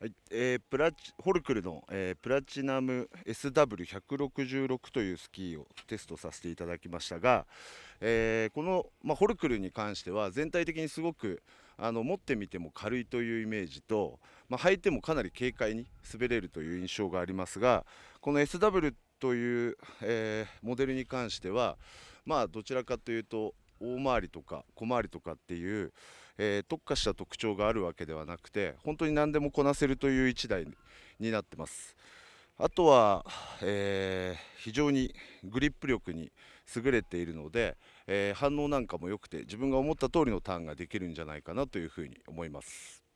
はいえー、プラチホルクルの、えー、プラチナム SW166 というスキーをテストさせていただきましたが、えー、この、まあ、ホルクルに関しては全体的にすごくあの持ってみても軽いというイメージと、まあ、履いてもかなり軽快に滑れるという印象がありますがこの SW という、えモデルに関しては、まあ、どちらかというと大回りとか小回りとかっていう、えー、特化した特徴があるわけではなくて本当に何でもこなせるという1台になってます。あとは、えー、非常にグリップ力に優れているので、えー、反応なんかも良くて自分が思った通りのターンができるんじゃないかなというふうに思います。